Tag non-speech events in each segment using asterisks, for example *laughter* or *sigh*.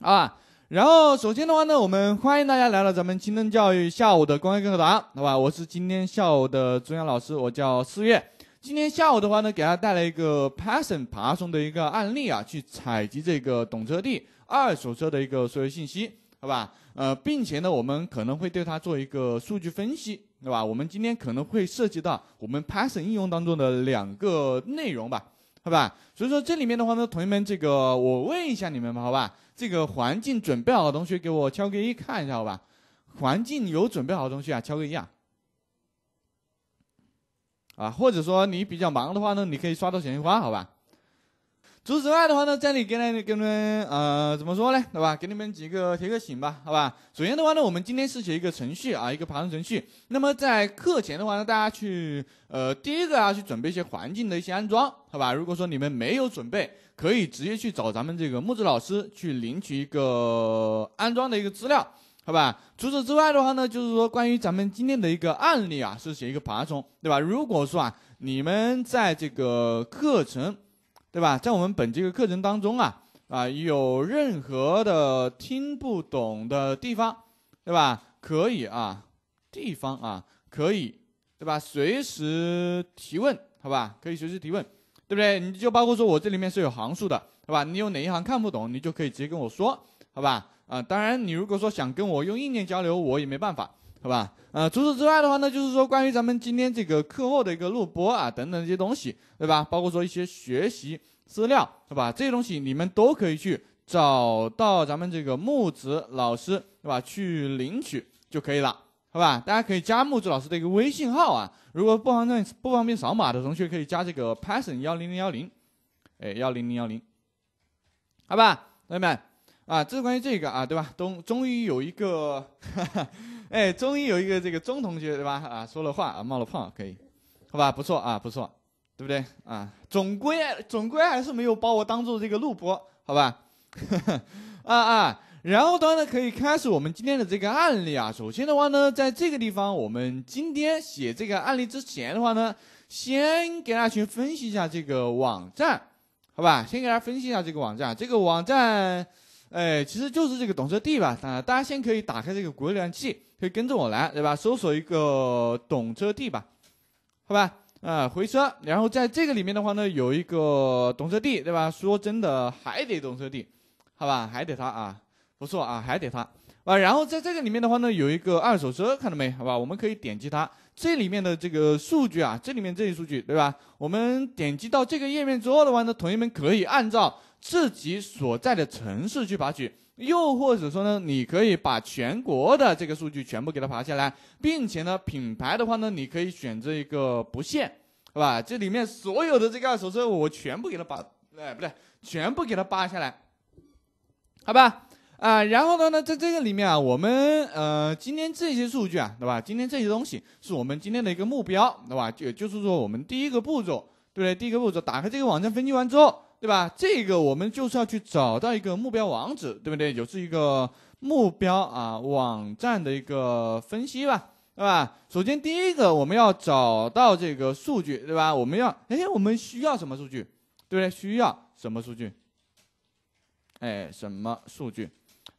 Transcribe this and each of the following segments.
啊，然后首先的话呢，我们欢迎大家来到咱们青灯教育下午的公开课堂，好吧？我是今天下午的中央老师，我叫四月。今天下午的话呢，给大家带来一个 Python 爬虫的一个案例啊，去采集这个懂车帝二手车的一个所有信息，好吧？呃，并且呢，我们可能会对它做一个数据分析，对吧？我们今天可能会涉及到我们 Python 应用当中的两个内容吧，好吧？所以说这里面的话呢，同学们，这个我问一下你们，吧，好吧？这个环境准备好，的同学给我敲个一看一下好吧？环境有准备好，的同学啊，敲个一啊！啊，或者说你比较忙的话呢，你可以刷到小心花，好吧？除此之外的话呢，在这里给你给们呃，怎么说呢，对吧？给你们几个提个醒吧，好吧？首先的话呢，我们今天是写一个程序啊，一个爬虫程序。那么在课前的话呢，大家去呃，第一个要去准备一些环境的一些安装，好吧？如果说你们没有准备，可以直接去找咱们这个木子老师去领取一个安装的一个资料，好吧？除此之外的话呢，就是说关于咱们今天的一个案例啊，是写一个爬虫，对吧？如果说啊，你们在这个课程，对吧？在我们本这个课程当中啊啊，有任何的听不懂的地方，对吧？可以啊，地方啊，可以，对吧？随时提问，好吧？可以随时提问。对不对？你就包括说，我这里面是有行数的，对吧？你有哪一行看不懂，你就可以直接跟我说，好吧？啊，当然你如果说想跟我用意念交流，我也没办法，好吧？啊，除此之外的话呢，就是说关于咱们今天这个课后的一个录播啊，等等这些东西，对吧？包括说一些学习资料，是吧？这些东西你们都可以去找到咱们这个木子老师，对吧？去领取就可以了。好吧，大家可以加木子老师的一个微信号啊。如果不方便不方便扫码的同学，可以加这个 Python 幺零零幺零，哎幺零零幺零。好吧，同学们啊，这是关于这个啊，对吧？终终于有一个，*laughs* 哎，终于有一个这个钟同学对吧？啊，说了话啊，冒了泡，可以，好吧，不错啊，不错，对不对啊？总归总归还是没有把我当做这个录播，好吧？啊 *laughs* 啊。然后，当然呢，可以开始我们今天的这个案例啊。首先的话呢，在这个地方，我们今天写这个案例之前的话呢，先给大家去分析一下这个网站，好吧？先给大家分析一下这个网站。这个网站，哎，其实就是这个懂车帝吧？啊，大家先可以打开这个浏览器，可以跟着我来，对吧？搜索一个懂车帝吧，好吧？啊，回车，然后在这个里面的话呢，有一个懂车帝，对吧？说真的，还得懂车帝，好吧？还得他啊。不错啊，还得它啊。然后在这个里面的话呢，有一个二手车，看到没？好吧，我们可以点击它这里面的这个数据啊，这里面这些数据对吧？我们点击到这个页面之后的话呢，同学们可以按照自己所在的城市去爬取，又或者说呢，你可以把全国的这个数据全部给它爬下来，并且呢，品牌的话呢，你可以选择一个不限，好吧？这里面所有的这个二手车，我全部给它拔，哎，不对，全部给它扒下来，好吧？啊，然后呢？那在这个里面啊，我们呃，今天这些数据啊，对吧？今天这些东西是我们今天的一个目标，对吧？就就是说，我们第一个步骤，对不对？第一个步骤，打开这个网站分析完之后，对吧？这个我们就是要去找到一个目标网址，对不对？就是一个目标啊，网站的一个分析吧，对吧？首先，第一个我们要找到这个数据，对吧？我们要，哎，我们需要什么数据，对不对？需要什么数据？哎，什么数据？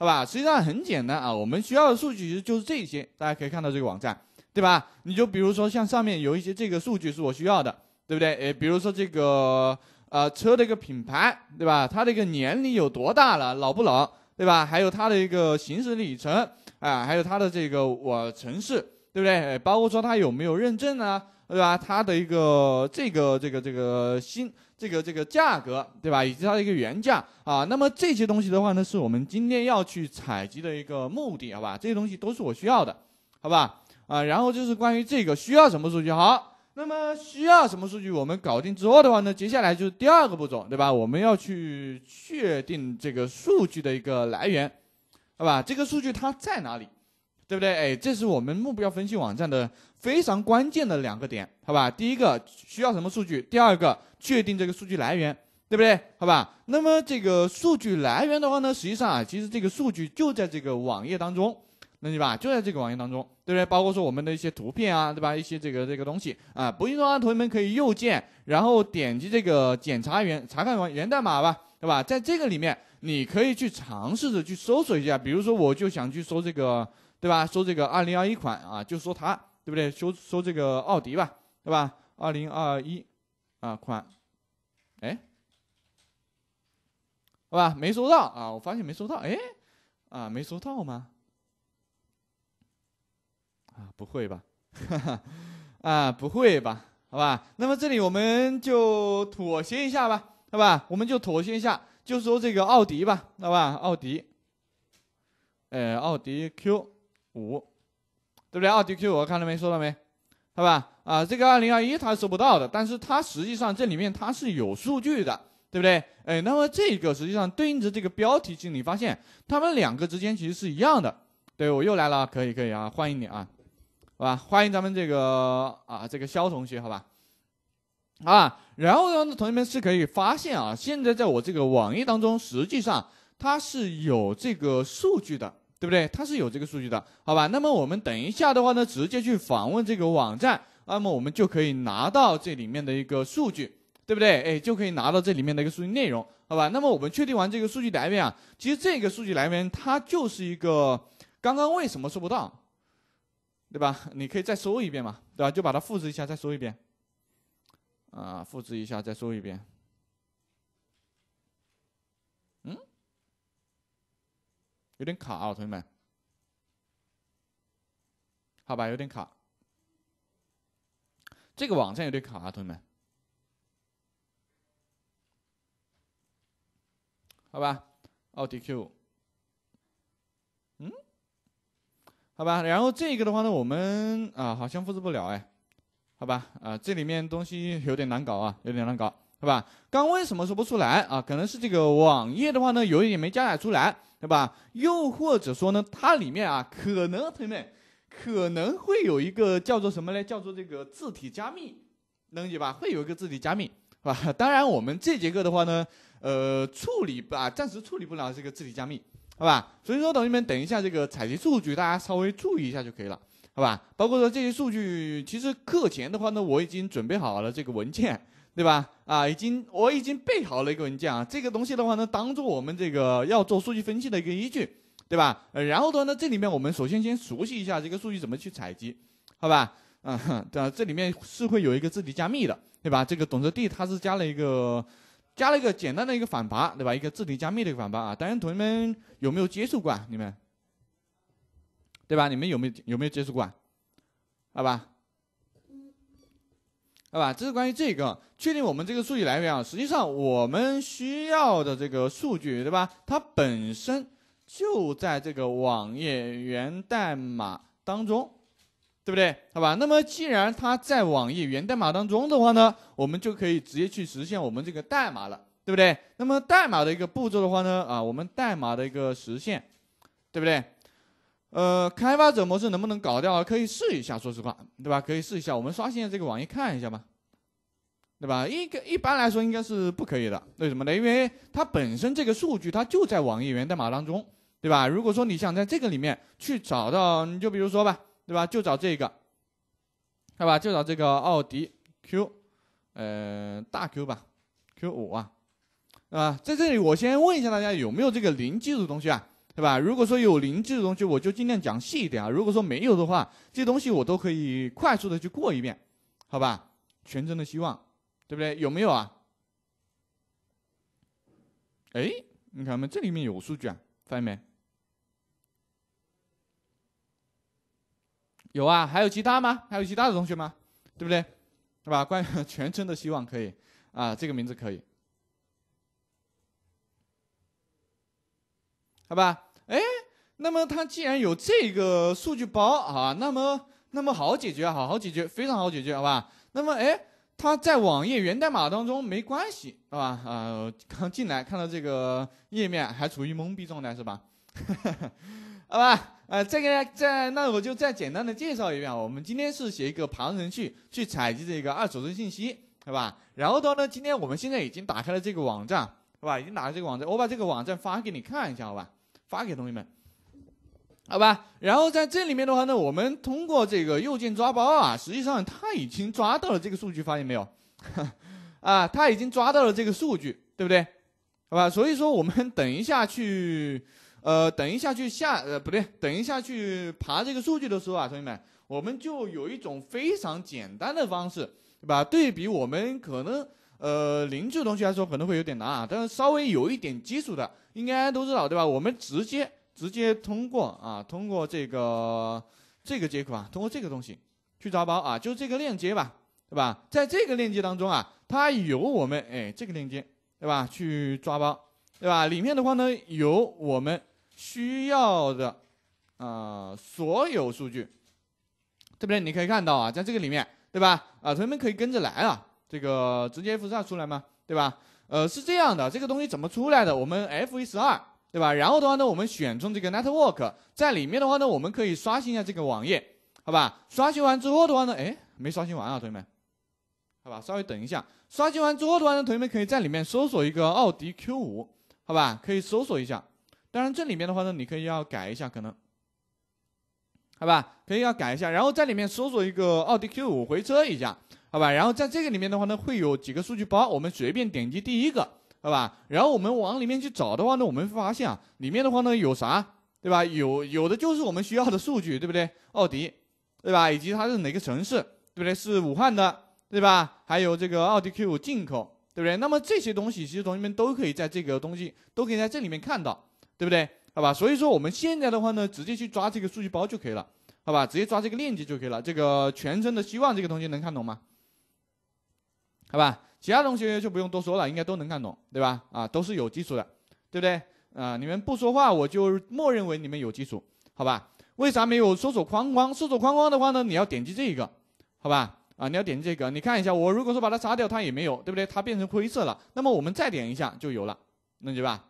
好吧，实际上很简单啊，我们需要的数据其实就是这些，大家可以看到这个网站，对吧？你就比如说像上面有一些这个数据是我需要的，对不对？诶，比如说这个呃车的一个品牌，对吧？它的一个年龄有多大了，老不老，对吧？还有它的一个行驶里程啊，还有它的这个我城市，对不对？包括说它有没有认证呢，对吧？它的一个这个这个这个新。这个这个价格对吧，以及它的一个原价啊，那么这些东西的话呢，是我们今天要去采集的一个目的，好吧？这些东西都是我需要的，好吧？啊，然后就是关于这个需要什么数据，好，那么需要什么数据，我们搞定之后的话呢，接下来就是第二个步骤，对吧？我们要去确定这个数据的一个来源，好吧？这个数据它在哪里，对不对？哎，这是我们目标分析网站的。非常关键的两个点，好吧？第一个需要什么数据？第二个确定这个数据来源，对不对？好吧？那么这个数据来源的话呢，实际上啊，其实这个数据就在这个网页当中，对吧？就在这个网页当中，对不对？包括说我们的一些图片啊，对吧？一些这个这个东西啊，不信的啊，同学们可以右键，然后点击这个检查源，查看源源代码吧，对吧？在这个里面，你可以去尝试着去搜索一下，比如说我就想去搜这个，对吧？搜这个二零二一款啊，就搜它。对不对？收收这个奥迪吧，对吧？二零二一啊款，哎，好吧，没收到啊！我发现没收到，哎，啊，没收到吗？啊，不会吧？*laughs* 啊，不会吧？好吧，那么这里我们就妥协一下吧，好吧？我们就妥协一下，就说这个奥迪吧，好吧？奥迪，呃，奥迪 Q 五。对不对？二 DQ 我看到没？收到没？好吧，啊，这个二零二一它收不到的，但是它实际上这里面它是有数据的，对不对？哎，那么这个实际上对应着这个标题其实你发现它们两个之间其实是一样的。对我又来了，可以可以啊，欢迎你啊，好吧，欢迎咱们这个啊这个肖同学，好吧，啊，然后呢，同学们是可以发现啊，现在在我这个网页当中，实际上它是有这个数据的。对不对？它是有这个数据的，好吧？那么我们等一下的话呢，直接去访问这个网站，那么我们就可以拿到这里面的一个数据，对不对？哎，就可以拿到这里面的一个数据内容，好吧？那么我们确定完这个数据来源啊，其实这个数据来源它就是一个刚刚为什么搜不到，对吧？你可以再搜一遍嘛，对吧？就把它复制一下再搜一遍，啊，复制一下再搜一遍。有点卡啊，同学们，好吧，有点卡。这个网站有点卡啊，同学们，好吧，奥迪 Q，嗯，好吧。然后这个的话呢，我们啊好像复制不了哎，好吧啊，这里面东西有点难搞啊，有点难搞，好吧？刚为什么说不出来啊，可能是这个网页的话呢，有一点没加载出来。对吧？又或者说呢，它里面啊，可能同学们可能会有一个叫做什么呢？叫做这个字体加密，理解吧？会有一个字体加密，是吧？*laughs* 当然，我们这节课的话呢，呃，处理吧，暂时处理不了这个字体加密，好吧？所以说，同学们等一下这个采集数据，大家稍微注意一下就可以了，好吧？包括说这些数据，其实课前的话呢，我已经准备好了这个文件。对吧？啊，已经我已经备好了一个文件啊，这个东西的话呢，当做我们这个要做数据分析的一个依据，对吧？然后的话呢，这里面我们首先先熟悉一下这个数据怎么去采集，好吧？嗯，*laughs* 对，这里面是会有一个字体加密的，对吧？这个董泽地它是加了一个加了一个简单的一个反爬，对吧？一个字体加密的一个反爬啊，当然同学们有没有接触过？啊？你们，对吧？你们有没有有没有接触过？啊？好吧？对吧？这是关于这个确定我们这个数据来源啊。实际上，我们需要的这个数据，对吧？它本身就在这个网页源代码当中，对不对？好吧。那么，既然它在网页源代码当中的话呢，我们就可以直接去实现我们这个代码了，对不对？那么，代码的一个步骤的话呢，啊，我们代码的一个实现，对不对？呃，开发者模式能不能搞掉？可以试一下，说实话，对吧？可以试一下，我们刷新这个网页看一下吧，对吧？一个一般来说应该是不可以的，为什么呢？因为它本身这个数据它就在网页源代码当中，对吧？如果说你想在这个里面去找到，你就比如说吧，对吧？就找这个，好吧？就找这个奥迪 Q，呃，大 Q 吧，Q 五啊，啊，在这里我先问一下大家有没有这个零基础同学啊？对吧？如果说有灵智的东西，我就尽量讲细一点啊。如果说没有的话，这东西我都可以快速的去过一遍，好吧？全真的希望，对不对？有没有啊？哎，你看嘛，这里面有数据啊，发现没？有啊，还有其他吗？还有其他的同学吗？对不对？对吧？关于 *laughs* 全真的希望可以啊，这个名字可以。好吧，哎，那么它既然有这个数据包，好吧，那么那么好解决，好好解决，非常好解决，好吧，那么哎，它在网页源代码当中没关系，是吧？呃，刚进来看到这个页面还处于懵逼状态，是吧？*laughs* 好吧，呃，这个家再，那我就再简单的介绍一遍，我们今天是写一个爬程去去采集这个二手车信息，好吧？然后到呢，今天我们现在已经打开了这个网站，是吧？已经打开这个网站，我把这个网站发给你看一下，好吧？发给同学们，好吧。然后在这里面的话呢，我们通过这个右键抓包啊，实际上他已经抓到了这个数据，发现没有？*laughs* 啊，他已经抓到了这个数据，对不对？好吧，所以说我们等一下去，*laughs* 呃，等一下去下，呃，不对，等一下去爬这个数据的时候啊，同学们，我们就有一种非常简单的方式，对吧？对比我们可能。呃，零柱同学来说可能会有点难啊，但是稍微有一点基础的应该都知道对吧？我们直接直接通过啊，通过这个这个接口啊，通过这个东西去抓包啊，就这个链接吧，对吧？在这个链接当中啊，它有我们哎这个链接对吧？去抓包对吧？里面的话呢，有我们需要的啊所有数据，对不对？你可以看到啊，在这个里面对吧？啊，同学们可以跟着来啊。这个直接 F 十二出来吗？对吧？呃，是这样的，这个东西怎么出来的？我们 F 一十二，对吧？然后的话呢，我们选中这个 Network，在里面的话呢，我们可以刷新一下这个网页，好吧？刷新完之后的话呢，哎，没刷新完啊，同学们，好吧？稍微等一下。刷新完之后的话呢，同学们可以在里面搜索一个奥迪 Q 五，好吧？可以搜索一下。当然这里面的话呢，你可以要改一下，可能，好吧？可以要改一下，然后在里面搜索一个奥迪 Q 五，回车一下。好吧，然后在这个里面的话呢，会有几个数据包，我们随便点击第一个，好吧，然后我们往里面去找的话呢，我们会发现啊，里面的话呢有啥，对吧？有有的就是我们需要的数据，对不对？奥迪，对吧？以及它是哪个城市，对不对？是武汉的，对吧？还有这个奥迪 Q 进口，对不对？那么这些东西其实同学们都可以在这个东西都可以在这里面看到，对不对？好吧，所以说我们现在的话呢，直接去抓这个数据包就可以了，好吧，直接抓这个链接就可以了。这个全程的希望这个同学能看懂吗？好吧，其他同学就不用多说了，应该都能看懂，对吧？啊，都是有基础的，对不对？啊，你们不说话，我就默认为你们有基础。好吧，为啥没有搜索框框？搜索框框的话呢，你要点击这个，好吧？啊，你要点击这个，你看一下，我如果说把它擦掉，它也没有，对不对？它变成灰色了。那么我们再点一下就有了，能理解吧？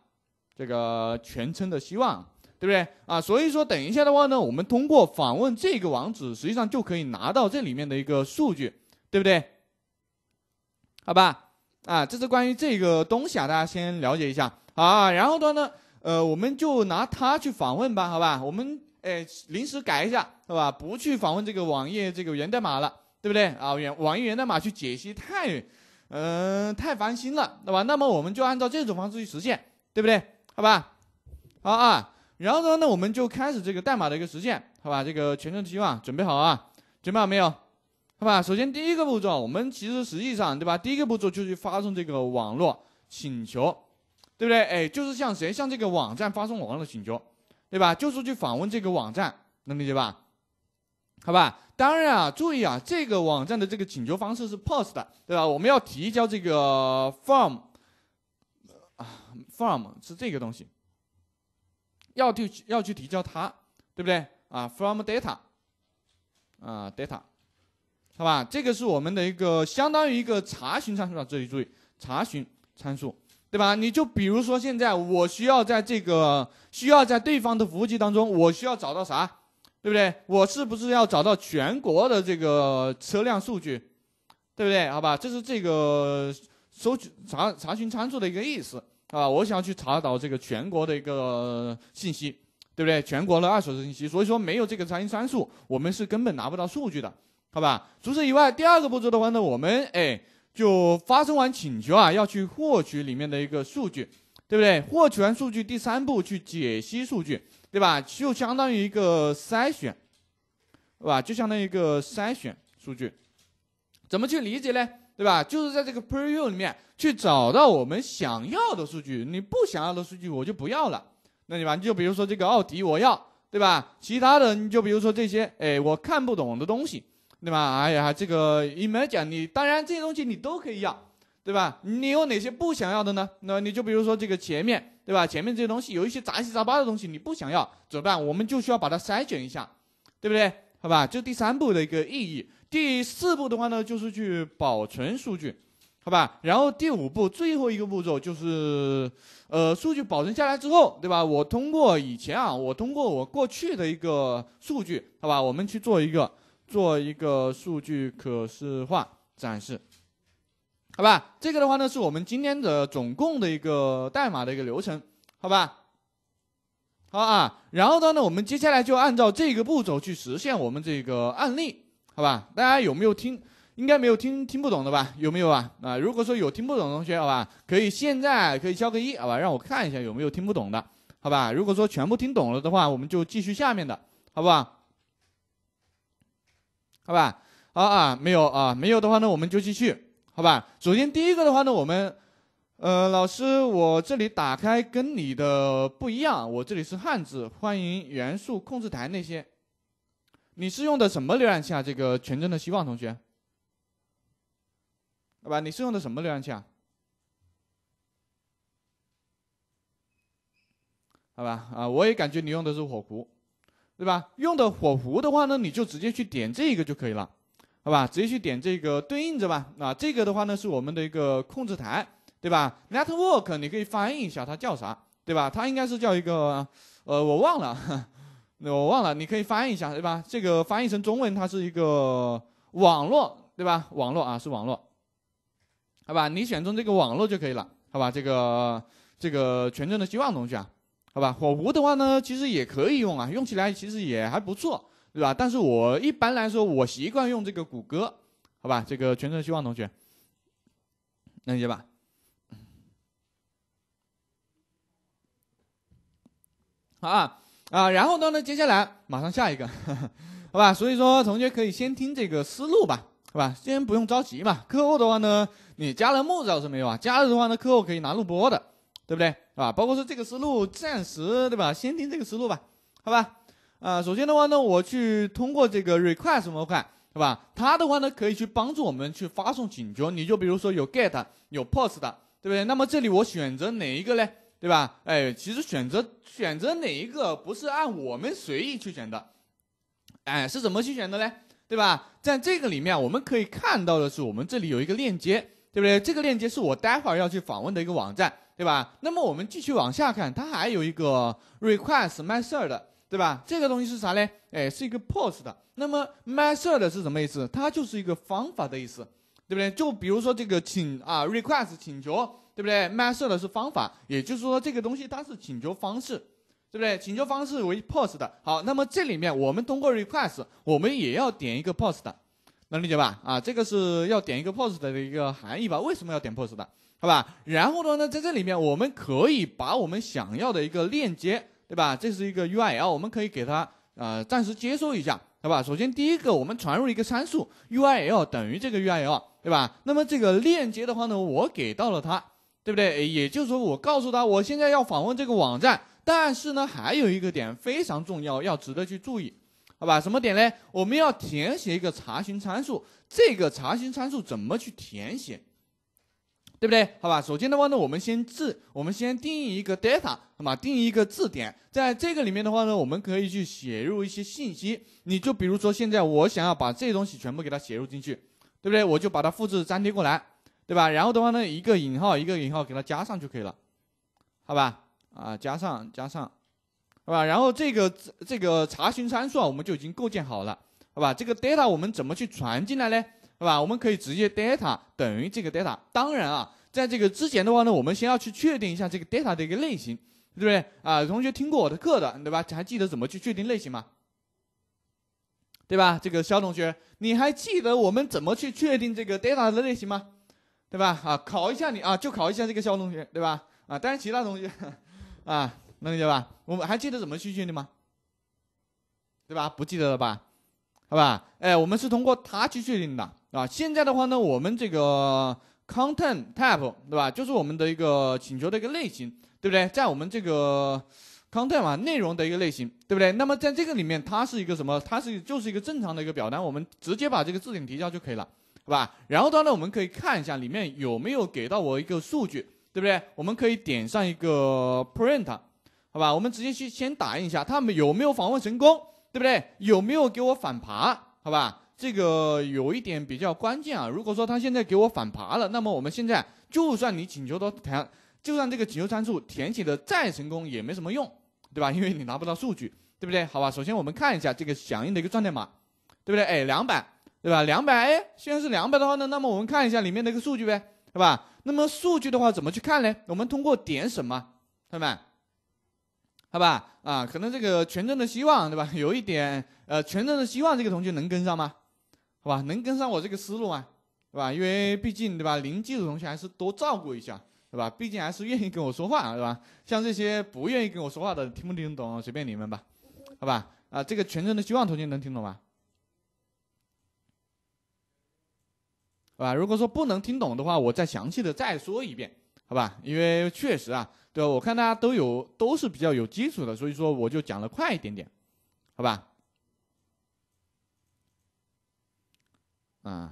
这个全称的希望，对不对？啊，所以说等一下的话呢，我们通过访问这个网址，实际上就可以拿到这里面的一个数据，对不对？好吧，啊，这是关于这个东西啊，大家先了解一下。好啊，然后话呢，呃，我们就拿它去访问吧，好吧？我们哎，临时改一下，是吧？不去访问这个网页这个源代码了，对不对啊？源网页源代码去解析太，嗯，太烦心了，对吧？那么我们就按照这种方式去实现，对不对？好吧，好啊，然后呢呢，我们就开始这个代码的一个实现，好吧？这个全程记录准备好啊？准备好没有？好吧，首先第一个步骤，我们其实实际上，对吧？第一个步骤就是发送这个网络请求，对不对？哎，就是向谁，向这个网站发送网络请求，对吧？就是去访问这个网站，能理解吧？好吧，当然啊，注意啊，这个网站的这个请求方式是 POST 的，对吧？我们要提交这个 form，form 是这个东西，要提要去提交它，对不对？啊，from data，啊，data。好吧，这个是我们的一个相当于一个查询参数，这里注意查询参数，对吧？你就比如说现在我需要在这个需要在对方的服务器当中，我需要找到啥，对不对？我是不是要找到全国的这个车辆数据，对不对？好吧，这是这个搜查查询参数的一个意思啊，我想要去查找这个全国的一个信息，对不对？全国的二手车信息，所以说没有这个查询参数，我们是根本拿不到数据的。好吧，除此以外，第二个步骤的话呢，我们哎就发送完请求啊，要去获取里面的一个数据，对不对？获取完数据，第三步去解析数据，对吧？就相当于一个筛选，对吧？就相当于一个筛选数据，怎么去理解呢？对吧？就是在这个 per i e e 里面去找到我们想要的数据，你不想要的数据我就不要了，那你吧，你就比如说这个奥迪我要，对吧？其他的，你就比如说这些，哎，我看不懂的东西。对吧？哎呀，这个你没讲你。当然这些东西你都可以要，对吧？你有哪些不想要的呢？那你就比如说这个前面，对吧？前面这些东西有一些杂七杂八的东西你不想要，怎么办？我们就需要把它筛选一下，对不对？好吧，这第三步的一个意义。第四步的话呢，就是去保存数据，好吧？然后第五步最后一个步骤就是，呃，数据保存下来之后，对吧？我通过以前啊，我通过我过去的一个数据，好吧？我们去做一个。做一个数据可视化展示，好吧？这个的话呢，是我们今天的总共的一个代码的一个流程，好吧？好啊，然后呢，我们接下来就按照这个步骤去实现我们这个案例，好吧？大家有没有听？应该没有听听不懂的吧？有没有啊？啊，如果说有听不懂同学，好吧，可以现在可以敲个一，好吧？让我看一下有没有听不懂的，好吧？如果说全部听懂了的话，我们就继续下面的，好不好？好吧，好啊，没有啊，没有的话呢，我们就继续，好吧。首先第一个的话呢，我们，呃，老师，我这里打开跟你的不一样，我这里是汉字，欢迎元素控制台那些。你是用的什么浏览器啊？这个全真的希望同学，好吧，你是用的什么浏览器啊？好吧，啊，我也感觉你用的是火狐。对吧？用的火狐的话呢，你就直接去点这个就可以了，好吧？直接去点这个对应着吧。啊，这个的话呢是我们的一个控制台，对吧？Network 你可以翻译一下它叫啥，对吧？它应该是叫一个，呃，我忘了，*laughs* 我忘了，你可以翻译一下，对吧？这个翻译成中文它是一个网络，对吧？网络啊是网络，好吧？你选中这个网络就可以了，好吧？这个这个全真的希望同学啊。好吧，火狐的话呢，其实也可以用啊，用起来其实也还不错，对吧？但是我一般来说，我习惯用这个谷歌。好吧，这个全程希望同学，能理解吧？好啊啊，然后呢，接下来马上下一个，*laughs* 好吧？所以说，同学可以先听这个思路吧，好吧？先不用着急嘛。课后的话呢，你加了子老师没有啊？加了的话呢，课后可以拿录播的，对不对？啊，包括说这个思路，暂时对吧？先听这个思路吧，好吧。啊，首先的话呢，我去通过这个 request 模块，是吧？它的话呢，可以去帮助我们去发送请求。你就比如说有 get，有 post 的，对不对？那么这里我选择哪一个呢？对吧？哎，其实选择选择哪一个不是按我们随意去选的，哎，是怎么去选的呢？对吧？在这个里面我们可以看到的是，我们这里有一个链接，对不对？这个链接是我待会儿要去访问的一个网站。对吧？那么我们继续往下看，它还有一个 request method，对吧？这个东西是啥呢？哎，是一个 post 的。那么 method 是什么意思？它就是一个方法的意思，对不对？就比如说这个请啊 request 请求，对不对？method 是方法，也就是说这个东西它是请求方式，对不对？请求方式为 post 的。好，那么这里面我们通过 request，我们也要点一个 post 的，能理解吧？啊，这个是要点一个 post 的一个含义吧？为什么要点 post 的？好吧，然后的话呢，在这里面我们可以把我们想要的一个链接，对吧？这是一个 URL，我们可以给它呃暂时接收一下，对吧？首先第一个，我们传入一个参数，URL 等于这个 URL，对吧？那么这个链接的话呢，我给到了它，对不对？也就是说，我告诉他我现在要访问这个网站，但是呢，还有一个点非常重要，要值得去注意，好吧？什么点嘞？我们要填写一个查询参数，这个查询参数怎么去填写？对不对？好吧，首先的话呢，我们先字，我们先定义一个 data，好么定义一个字典，在这个里面的话呢，我们可以去写入一些信息。你就比如说现在我想要把这东西全部给它写入进去，对不对？我就把它复制粘贴过来，对吧？然后的话呢，一个引号，一个引号给它加上就可以了，好吧？啊，加上加上，好吧？然后这个这个查询参数啊，我们就已经构建好了，好吧？这个 data 我们怎么去传进来呢？对吧？我们可以直接 data 等于这个 data。当然啊，在这个之前的话呢，我们先要去确定一下这个 data 的一个类型，对不对？啊，同学听过我的课的，对吧？还记得怎么去确定类型吗？对吧？这个肖同学，你还记得我们怎么去确定这个 data 的类型吗？对吧？啊，考一下你啊，就考一下这个肖同学，对吧？啊，但是其他同学啊，能理解吧？我们还记得怎么去确定吗？对吧？不记得了吧？好吧？哎，我们是通过它去确定的。啊，现在的话呢，我们这个 content type 对吧，就是我们的一个请求的一个类型，对不对？在我们这个 content 嘛，内容的一个类型，对不对？那么在这个里面，它是一个什么？它是就是一个正常的一个表单，我们直接把这个字顶提交就可以了，好吧？然后的话呢，我们可以看一下里面有没有给到我一个数据，对不对？我们可以点上一个 print，好吧？我们直接去先打印一下，它有没有访问成功，对不对？有没有给我反爬，好吧？这个有一点比较关键啊，如果说他现在给我反爬了，那么我们现在就算你请求都填，就算这个请求参数填写的再成功也没什么用，对吧？因为你拿不到数据，对不对？好吧，首先我们看一下这个响应的一个状态码，对不对？哎，两百，对吧？两百，哎，现在是两百的话呢，那么我们看一下里面的一个数据呗，是吧？那么数据的话怎么去看呢？我们通过点什么，同学们，好吧？啊，可能这个全真的希望，对吧？有一点呃，全真的希望这个同学能跟上吗？好吧，能跟上我这个思路啊，对吧？因为毕竟对吧，零基础同学还是多照顾一下，对吧？毕竟还是愿意跟我说话，对吧？像这些不愿意跟我说话的，听不听懂随便你们吧，好吧？啊，这个全程的希望同学能听懂吧？好吧？如果说不能听懂的话，我再详细的再说一遍，好吧？因为确实啊，对吧？我看大家都有都是比较有基础的，所以说我就讲的快一点点，好吧？啊，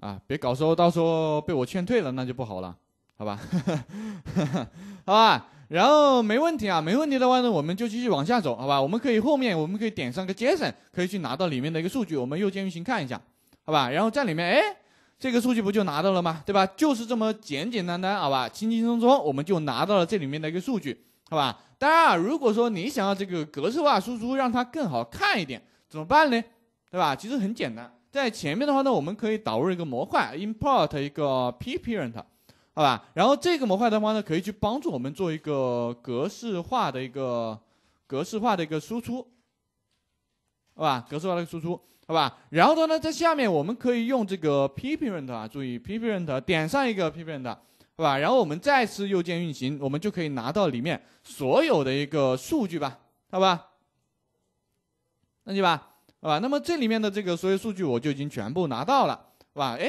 啊，别搞说，到时候被我劝退了，那就不好了，好吧？*laughs* 好吧。然后没问题啊，没问题的话呢，我们就继续往下走，好吧？我们可以后面，我们可以点上个 Jason，可以去拿到里面的一个数据，我们右键运行看一下，好吧？然后在里面，哎，这个数据不就拿到了吗？对吧？就是这么简简单单，好吧？轻轻松松，我们就拿到了这里面的一个数据。好吧，当然啊，如果说你想要这个格式化输出让它更好看一点，怎么办呢？对吧？其实很简单，在前面的话呢，我们可以导入一个模块，import 一个 pprint，好吧。然后这个模块的话呢，可以去帮助我们做一个格式化的一个格式化的一个输出，好吧，格式化的一个输出，好吧。然后的话呢，在下面我们可以用这个 pprint 啊，注意 pprint 点上一个 pprint。是吧？然后我们再次右键运行，我们就可以拿到里面所有的一个数据吧，好吧？理解吧？好吧？那么这里面的这个所有数据，我就已经全部拿到了，是吧？哎，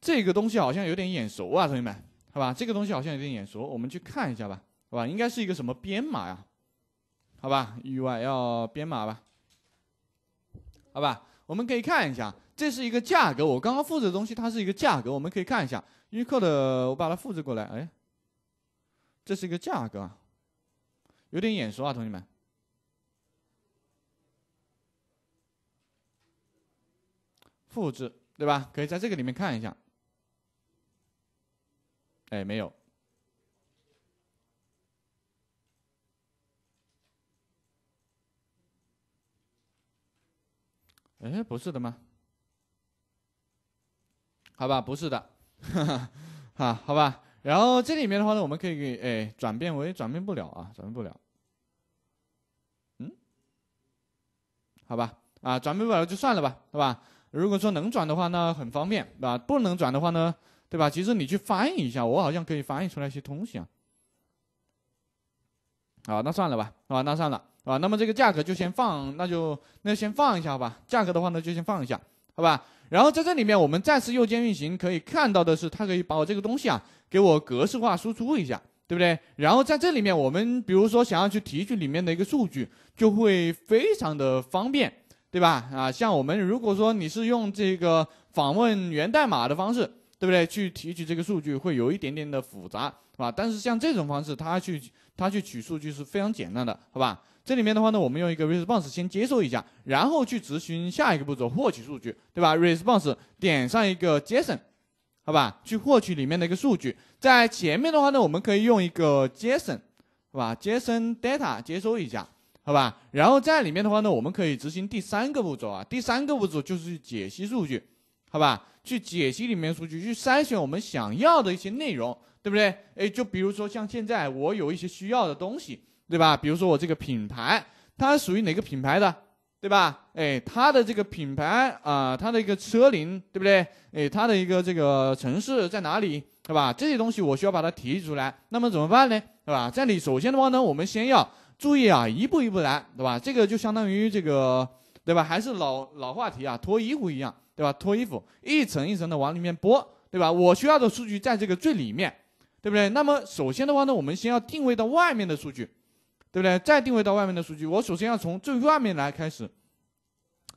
这个东西好像有点眼熟啊，同学们，好吧？这个东西好像有点眼熟，我们去看一下吧，好吧？应该是一个什么编码呀？好吧？U I L 编码吧？好吧？我们可以看一下。这是一个价格，我刚刚复制的东西，它是一个价格，我们可以看一下。预扣的，我把它复制过来，哎，这是一个价格，有点眼熟啊，同学们。复制对吧？可以在这个里面看一下。哎，没有。哎，不是的吗？好吧，不是的，哈，*laughs* 好吧。然后这里面的话呢，我们可以给哎转变为转变不了啊，转变不了。嗯，好吧，啊，转变不了就算了吧，对吧？如果说能转的话，那很方便，对吧？不能转的话呢，对吧？其实你去翻译一下，我好像可以翻译出来一些东西啊。好，那算了吧，好吧？那算了，好吧？那么这个价格就先放，那就那先放一下吧。价格的话呢，就先放一下。好吧，然后在这里面，我们再次右键运行，可以看到的是，它可以把我这个东西啊，给我格式化输出一下，对不对？然后在这里面，我们比如说想要去提取里面的一个数据，就会非常的方便，对吧？啊，像我们如果说你是用这个访问源代码的方式，对不对？去提取这个数据会有一点点的复杂，是吧？但是像这种方式，它去它去取数据是非常简单的，好吧？这里面的话呢，我们用一个 response 先接收一下，然后去执行下一个步骤获取数据，对吧？response 点上一个 JSON，好吧，去获取里面的一个数据。在前面的话呢，我们可以用一个 JSON，是吧？JSON data 接收一下，好吧。然后在里面的话呢，我们可以执行第三个步骤啊，第三个步骤就是去解析数据，好吧？去解析里面数据，去筛选我们想要的一些内容，对不对？哎，就比如说像现在我有一些需要的东西。对吧？比如说我这个品牌，它属于哪个品牌的，对吧？哎，它的这个品牌啊，它的一个车龄，对不对？哎，它的一个这个城市在哪里，对吧？这些东西我需要把它提出来。那么怎么办呢？对吧？这里首先的话呢，我们先要注意啊，一步一步来，对吧？这个就相当于这个，对吧？还是老老话题啊，脱衣服一样，对吧？脱衣服一层一层的往里面剥，对吧？我需要的数据在这个最里面，对不对？那么首先的话呢，我们先要定位到外面的数据。对不对？再定位到外面的数据，我首先要从最外面来开始，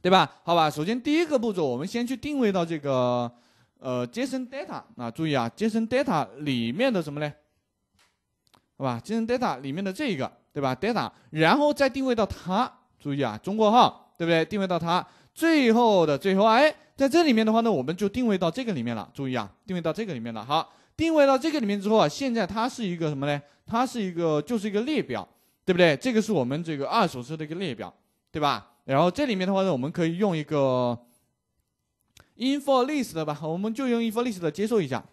对吧？好吧，首先第一个步骤，我们先去定位到这个呃，JSON data 啊，注意啊，JSON data 里面的什么呢？好吧，JSON data 里面的这一个，对吧？data，然后再定位到它，注意啊，中括号，对不对？定位到它最后的最后，哎，在这里面的话呢，我们就定位到这个里面了，注意啊，定位到这个里面了。好，定位到这个里面之后啊，现在它是一个什么呢？它是一个就是一个列表。对不对？这个是我们这个二手车的一个列表，对吧？然后这里面的话呢，我们可以用一个 info list 的吧，我们就用 info list 接受一下，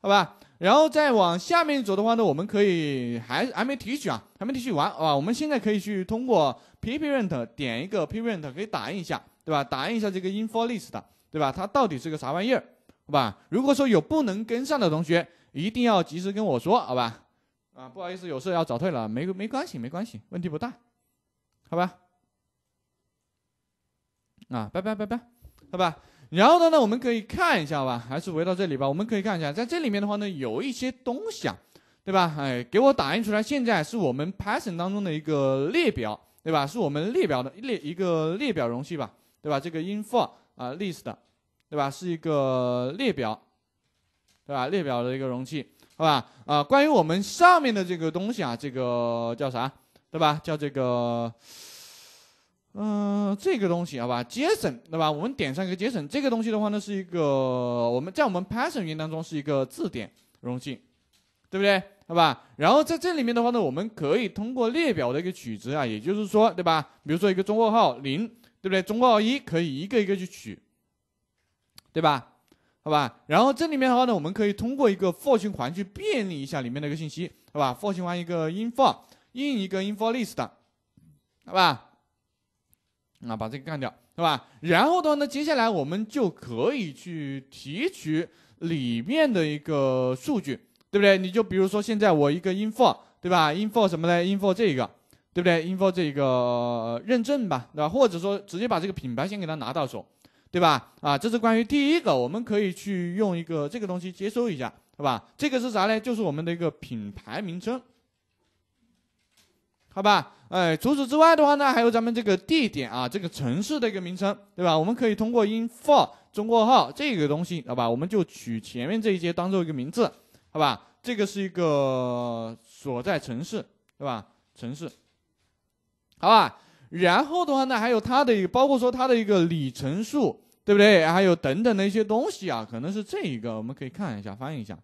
好吧？然后再往下面走的话呢，我们可以还还没提取啊，还没提取完，好吧？我们现在可以去通过 print 点一个 print 可以打印一下，对吧？打印一下这个 info list，对吧？它到底是个啥玩意儿，好吧？如果说有不能跟上的同学，一定要及时跟我说，好吧？啊，不好意思，有事要早退了，没没关系，没关系，问题不大，好吧？啊，拜拜拜拜，好吧？然后呢？那我们可以看一下吧，还是回到这里吧。我们可以看一下，在这里面的话呢，有一些东西啊，对吧？哎，给我打印出来，现在是我们 Python 当中的一个列表，对吧？是我们列表的列一个列表容器吧，对吧？这个 info 啊 list，对吧？是一个列表，对吧？列表的一个容器。好吧，啊，关于我们上面的这个东西啊，这个叫啥，对吧？叫这个，嗯，这个东西好吧？JSON 对吧？我们点上一个 JSON，这个东西的话呢，是一个我们在我们 Python 语言当中是一个字典容器，对不对？好吧，然后在这里面的话呢，我们可以通过列表的一个取值啊，也就是说，对吧？比如说一个中括号零，对不对？中括号一可以一个一个去取，对吧？好吧，然后这里面的话呢，我们可以通过一个 for 循环去便利一下里面的一个信息，好吧？for 循环一个 info，用一个 info list，好吧？啊，把这个干掉，对吧？然后的话呢，接下来我们就可以去提取里面的一个数据，对不对？你就比如说现在我一个 info，对吧？info 什么呢？info 这一个，对不对？info 这个认证吧，对吧？或者说直接把这个品牌先给它拿到手。对吧？啊，这是关于第一个，我们可以去用一个这个东西接收一下，对吧？这个是啥呢？就是我们的一个品牌名称，好吧？哎，除此之外的话呢，还有咱们这个地点啊，这个城市的一个名称，对吧？我们可以通过 in for 中括号这个东西，好吧？我们就取前面这一些当做一个名字，好吧？这个是一个所在城市，对吧？城市，好吧？然后的话呢，还有它的一个，包括说它的一个里程数。对不对？还有等等的一些东西啊，可能是这一个，我们可以看一下，翻译一下，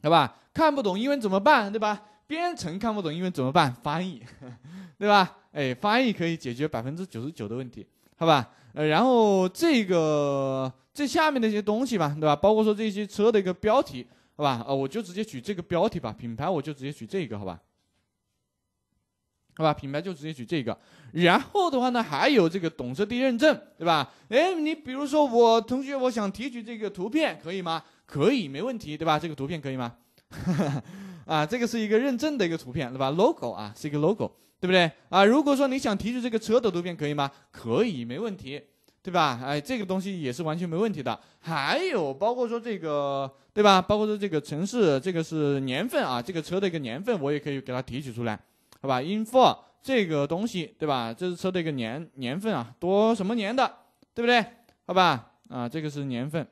对吧？看不懂英文怎么办？对吧？编程看不懂英文怎么办？翻译，*laughs* 对吧？哎，翻译可以解决百分之九十九的问题，好吧？呃，然后这个最下面的一些东西吧，对吧？包括说这些车的一个标题，好吧？呃，我就直接取这个标题吧，品牌我就直接取这个，好吧？好吧，品牌就直接举这个，然后的话呢，还有这个懂车帝认证，对吧？哎，你比如说我同学，我想提取这个图片，可以吗？可以，没问题，对吧？这个图片可以吗？*laughs* 啊，这个是一个认证的一个图片，对吧？logo 啊，是一个 logo，对不对？啊，如果说你想提取这个车的图片，可以吗？可以，没问题，对吧？哎，这个东西也是完全没问题的。还有，包括说这个，对吧？包括说这个城市，这个是年份啊，这个车的一个年份，我也可以给它提取出来。好吧，info 这个东西，对吧？这是车的一个年年份啊，多什么年的，对不对？好吧，啊，这个是年份。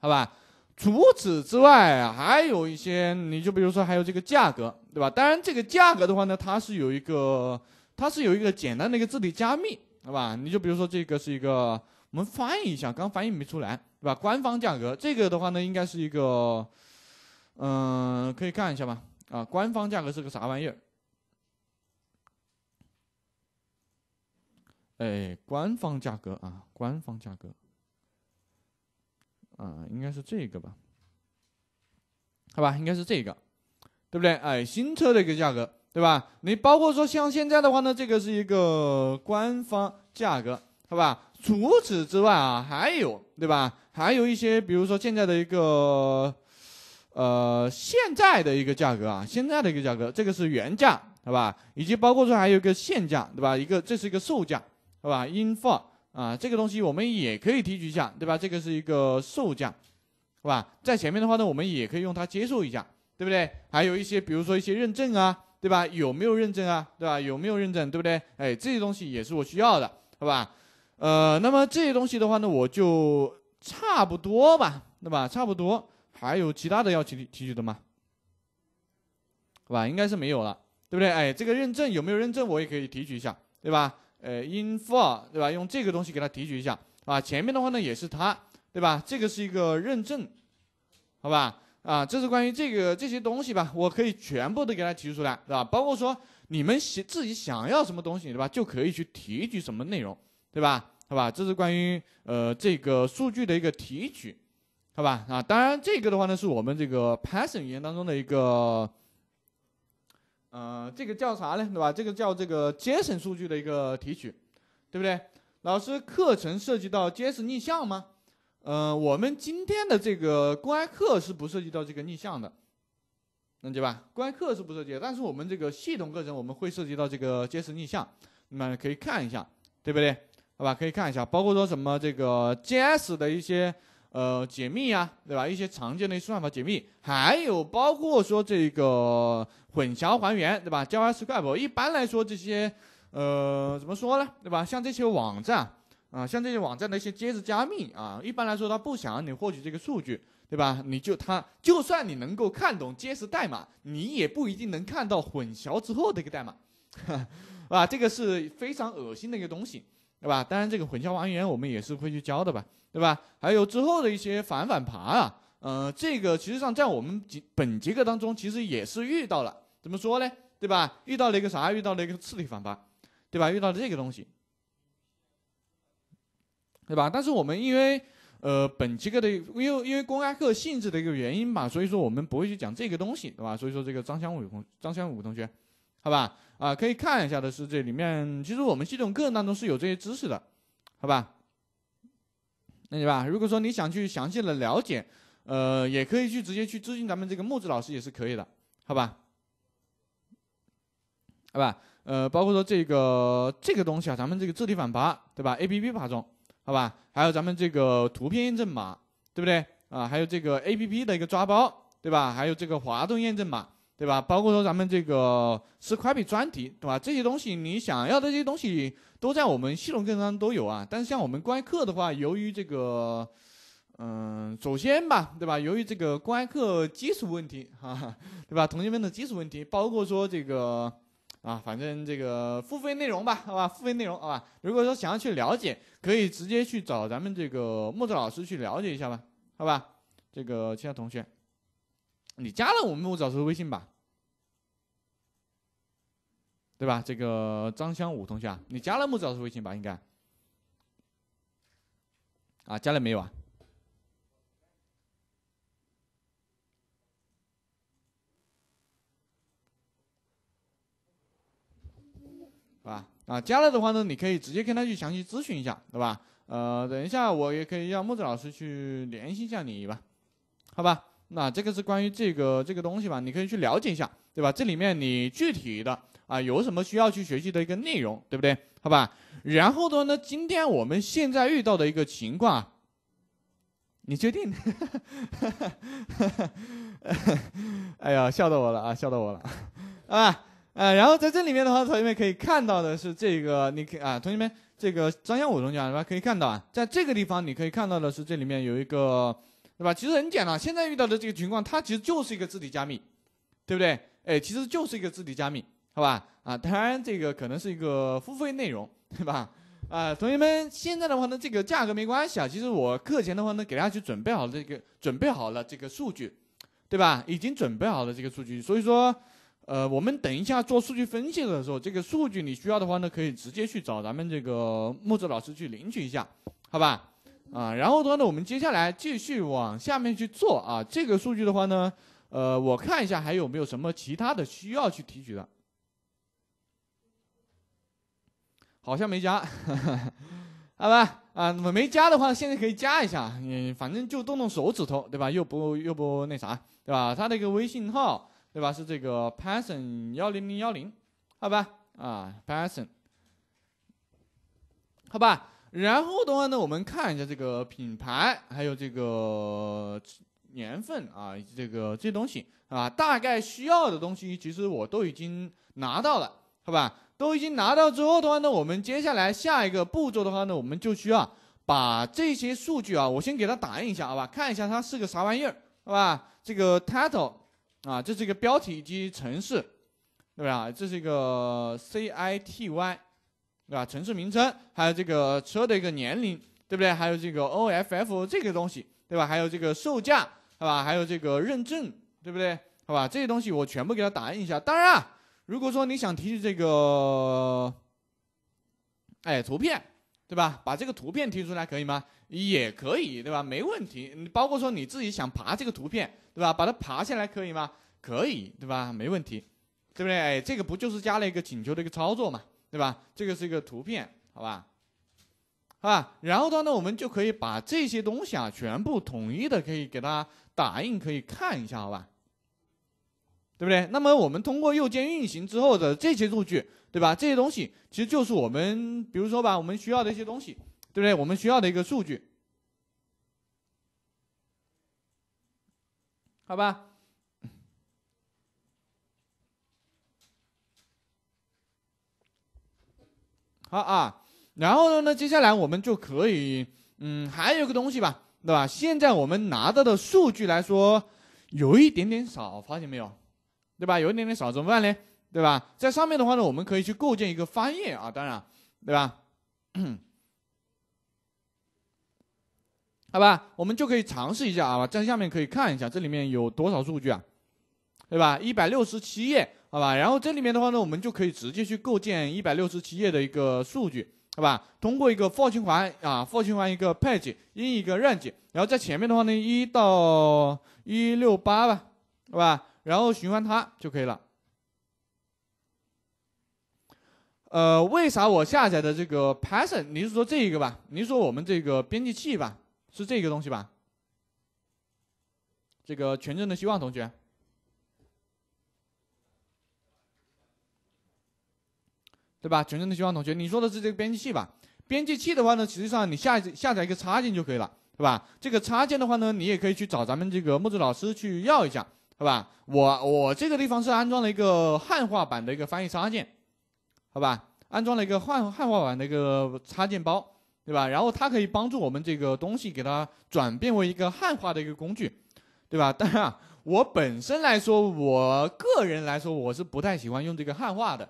好吧，除此之外啊，还有一些，你就比如说还有这个价格，对吧？当然，这个价格的话呢，它是有一个，它是有一个简单的一个字体加密，好吧？你就比如说这个是一个，我们翻译一下，刚翻译没出来，对吧？官方价格，这个的话呢，应该是一个，嗯，可以看一下吧。啊，官方价格是个啥玩意儿？哎，官方价格啊，官方价格啊，应该是这个吧？好吧，应该是这个，对不对？哎，新车的一个价格，对吧？你包括说像现在的话呢，这个是一个官方价格，好吧？除此之外啊，还有对吧？还有一些，比如说现在的一个。呃，现在的一个价格啊，现在的一个价格，这个是原价，对吧？以及包括说还有一个现价，对吧？一个这是一个售价，对吧？Info 啊，这个东西我们也可以提取一下，对吧？这个是一个售价，对吧？在前面的话呢，我们也可以用它接受一下，对不对？还有一些比如说一些认证啊，对吧？有没有认证啊，对吧？有没有认证，对不对？哎，这些东西也是我需要的，好吧？呃，那么这些东西的话呢，我就差不多吧，对吧？差不多。还有其他的要提提取的吗？对吧？应该是没有了，对不对？哎，这个认证有没有认证？我也可以提取一下，对吧？呃，info 对吧？用这个东西给它提取一下，啊，前面的话呢也是它，对吧？这个是一个认证，好吧？啊，这是关于这个这些东西吧？我可以全部都给它提出来，是吧？包括说你们想自己想要什么东西，对吧？就可以去提取什么内容，对吧？好吧？这是关于呃这个数据的一个提取。好吧，啊，当然这个的话呢，是我们这个 Python 语言当中的一个，呃，这个叫啥嘞，对吧？这个叫这个 JSON 数据的一个提取，对不对？老师，课程涉及到 JS 逆向吗？呃，我们今天的这个公开课是不涉及到这个逆向的，理解吧？公开课是不涉及，但是我们这个系统课程我们会涉及到这个 JS 逆向，那么可以看一下，对不对？好吧，可以看一下，包括说什么这个 JS 的一些。呃，解密呀，对吧？一些常见的算法解密，还有包括说这个混淆还原，对吧？Java Script，一般来说这些，呃，怎么说呢，对吧？像这些网站啊，像这些网站的一些 JS 加密啊，一般来说它不想让你获取这个数据，对吧？你就他，就算你能够看懂 JS 代码，你也不一定能看到混淆之后的一个代码，啊，*laughs* 这个是非常恶心的一个东西，对吧？当然，这个混淆还原我们也是会去教的吧。对吧？还有之后的一些反反爬啊，嗯，这个其实上在我们本节课当中，其实也是遇到了，怎么说呢？对吧？遇到了一个啥？遇到了一个次体反爬，对吧？遇到了这个东西，对吧？但是我们因为，呃，本节课的因为因为公开课性质的一个原因吧，所以说我们不会去讲这个东西，对吧？所以说这个张湘武同张湘武同学，好吧？啊，可以看一下的是这里面，其实我们系统课程当中是有这些知识的，好吧？那你吧，如果说你想去详细的了解，呃，也可以去直接去咨询咱们这个木子老师也是可以的，好吧？好吧，呃，包括说这个这个东西啊，咱们这个字体反扒，对吧？A P P 爬虫，好吧？还有咱们这个图片验证码，对不对？啊，还有这个 A P P 的一个抓包，对吧？还有这个滑动验证码。对吧？包括说咱们这个是快币专题，对吧？这些东西你想要的这些东西都在我们系统课程上都有啊。但是像我们公开课的话，由于这个，嗯，首先吧，对吧？由于这个公开课基础问题，哈，对吧？同学们的基础问题，包括说这个，啊，反正这个付费内容吧，好吧？付费内容，好吧？如果说想要去了解，可以直接去找咱们这个木子老师去了解一下吧，好吧？这个其他同学，你加了我们木子老师微信吧？对吧？这个张香武同学，啊，你加了木子老师微信吧？应该啊，加了没有啊？啊啊，加了的话呢，你可以直接跟他去详细咨询一下，对吧？呃，等一下我也可以让木子老师去联系一下你吧，好吧？那这个是关于这个这个东西吧，你可以去了解一下，对吧？这里面你具体的。啊，有什么需要去学习的一个内容，对不对？好吧，然后的话呢，今天我们现在遇到的一个情况，你确定，*laughs* 哎呀，笑到我了啊，笑到我了，啊，呃，然后在这里面的话，同学们可以看到的是这个，你以啊，同学们，这个张小武同学是吧？可以看到啊，在这个地方你可以看到的是这里面有一个，对吧？其实很简单，现在遇到的这个情况，它其实就是一个字体加密，对不对？哎，其实就是一个字体加密。好吧，啊，当然这个可能是一个付费内容，对吧？啊，同学们，现在的话呢，这个价格没关系啊。其实我课前的话呢，给大家去准备好这个准备好了这个数据，对吧？已经准备好了这个数据，所以说，呃，我们等一下做数据分析的时候，这个数据你需要的话呢，可以直接去找咱们这个木子老师去领取一下，好吧？啊，然后的话呢，我们接下来继续往下面去做啊。这个数据的话呢，呃，我看一下还有没有什么其他的需要去提取的。好像没加，*laughs* 好吧？啊，么没加的话，现在可以加一下，嗯，反正就动动手指头，对吧？又不又不那啥，对吧？他的一个微信号，对吧？是这个 Python 幺零零幺零，好吧？啊，p o n 好吧。然后的话呢，我们看一下这个品牌，还有这个年份啊，以及这个这些东西啊，大概需要的东西，其实我都已经拿到了。好吧，都已经拿到之后的话呢，我们接下来下一个步骤的话呢，我们就需要把这些数据啊，我先给它打印一下，好吧，看一下它是个啥玩意儿，好吧，这个 title 啊，这是一个标题以及城市，对吧？这是一个 city，对吧？城市名称，还有这个车的一个年龄，对不对？还有这个 O F F 这个东西，对吧？还有这个售价，好吧？还有这个认证，对不对？好吧，这些东西我全部给它打印一下，当然啊。如果说你想提取这个，哎，图片，对吧？把这个图片提出来可以吗？也可以，对吧？没问题。你包括说你自己想爬这个图片，对吧？把它爬下来可以吗？可以，对吧？没问题，对不对？哎，这个不就是加了一个请求的一个操作嘛，对吧？这个是一个图片，好吧？啊，然后的话呢，我们就可以把这些东西啊，全部统一的可以给它打印，可以看一下，好吧？对不对？那么我们通过右键运行之后的这些数据，对吧？这些东西其实就是我们，比如说吧，我们需要的一些东西，对不对？我们需要的一个数据，好吧？好啊。然后呢，接下来我们就可以，嗯，还有个东西吧，对吧？现在我们拿到的数据来说有一点点少，发现没有？对吧？有一点点少怎么办呢？对吧？在上面的话呢，我们可以去构建一个翻页啊，当然，对吧？*clears throat* 好吧，我们就可以尝试一下啊。在下面可以看一下，这里面有多少数据啊？对吧？一百六十七页，好吧。然后这里面的话呢，我们就可以直接去构建一百六十七页的一个数据，好吧？通过一个 for 循环啊，for 循环一个 page，一个 range，然后在前面的话呢，一到一六八吧，好吧？然后循环它就可以了。呃，为啥我下载的这个 Python？你是说这一个吧？你是说我们这个编辑器吧，是这个东西吧？这个全真的希望同学，对吧？全真的希望同学，你说的是这个编辑器吧？编辑器的话呢，实际上你下下载一个插件就可以了，对吧？这个插件的话呢，你也可以去找咱们这个木子老师去要一下。好吧，我我这个地方是安装了一个汉化版的一个翻译插件，好吧，安装了一个汉汉化版的一个插件包，对吧？然后它可以帮助我们这个东西给它转变为一个汉化的一个工具，对吧？当然，啊，我本身来说，我个人来说，我是不太喜欢用这个汉化的，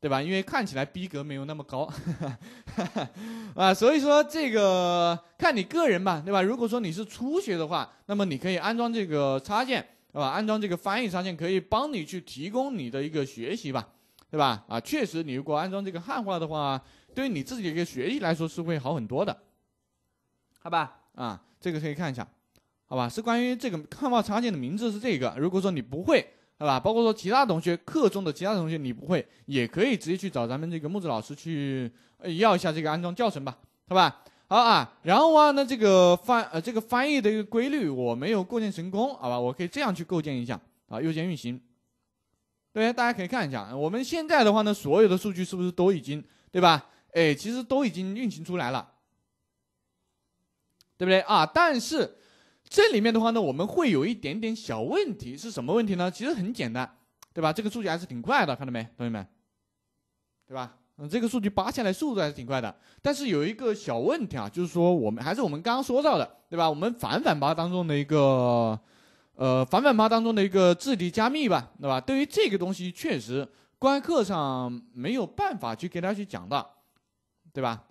对吧？因为看起来逼格没有那么高，哈 *laughs* 哈啊，所以说这个看你个人吧，对吧？如果说你是初学的话，那么你可以安装这个插件。是吧？安装这个翻译插件可以帮你去提供你的一个学习吧，对吧？啊，确实，你如果安装这个汉化的话，对于你自己一个学习来说是会好很多的，好吧？啊，这个可以看一下，好吧？是关于这个汉化插件的名字是这个。如果说你不会，好吧？包括说其他同学课中的其他同学你不会，也可以直接去找咱们这个木子老师去要一下这个安装教程吧，好吧？好啊，然后啊呢，这个翻呃这个翻译的一个规律我没有构建成功，好吧，我可以这样去构建一下啊，右键运行，对，大家可以看一下，我们现在的话呢，所有的数据是不是都已经对吧？哎，其实都已经运行出来了，对不对啊？但是这里面的话呢，我们会有一点点小问题，是什么问题呢？其实很简单，对吧？这个数据还是挺快的，看到没，同学们，对吧？嗯，这个数据扒下来速度还是挺快的，但是有一个小问题啊，就是说我们还是我们刚刚说到的，对吧？我们反反扒当中的一个，呃，反反扒当中的一个质地加密吧，对吧？对于这个东西，确实，官课上没有办法去给大家去讲到，对吧？